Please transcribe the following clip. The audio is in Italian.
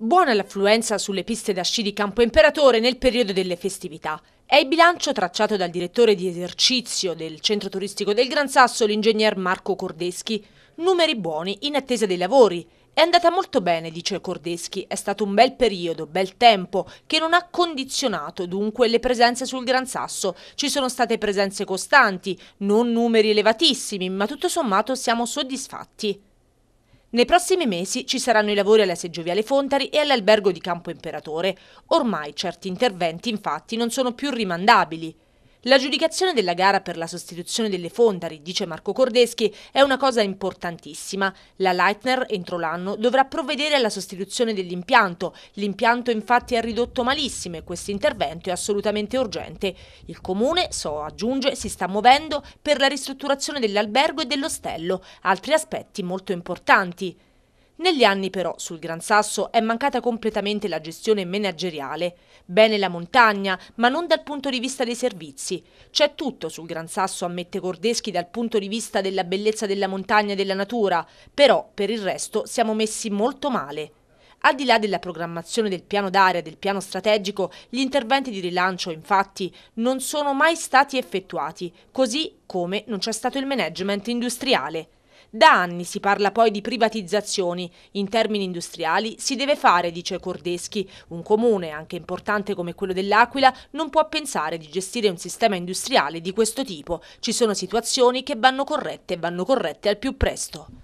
Buona l'affluenza sulle piste da sci di Campo Imperatore nel periodo delle festività. È il bilancio tracciato dal direttore di esercizio del centro turistico del Gran Sasso, l'ingegner Marco Cordeschi. Numeri buoni in attesa dei lavori. È andata molto bene, dice Cordeschi, è stato un bel periodo, bel tempo, che non ha condizionato dunque le presenze sul Gran Sasso. Ci sono state presenze costanti, non numeri elevatissimi, ma tutto sommato siamo soddisfatti. Nei prossimi mesi ci saranno i lavori alla Seggioviale Fontari e all'albergo di Campo Imperatore. Ormai certi interventi infatti non sono più rimandabili. L'aggiudicazione della gara per la sostituzione delle fondari, dice Marco Cordeschi, è una cosa importantissima. La Leitner entro l'anno dovrà provvedere alla sostituzione dell'impianto. L'impianto infatti è ridotto malissimo e questo intervento è assolutamente urgente. Il comune, so aggiunge, si sta muovendo per la ristrutturazione dell'albergo e dell'ostello, altri aspetti molto importanti. Negli anni però sul Gran Sasso è mancata completamente la gestione manageriale. Bene la montagna, ma non dal punto di vista dei servizi. C'è tutto sul Gran Sasso, ammette Cordeschi, dal punto di vista della bellezza della montagna e della natura, però per il resto siamo messi molto male. Al di là della programmazione del piano d'area e del piano strategico, gli interventi di rilancio infatti non sono mai stati effettuati, così come non c'è stato il management industriale. Da anni si parla poi di privatizzazioni. In termini industriali si deve fare, dice Cordeschi. Un comune, anche importante come quello dell'Aquila, non può pensare di gestire un sistema industriale di questo tipo. Ci sono situazioni che vanno corrette e vanno corrette al più presto.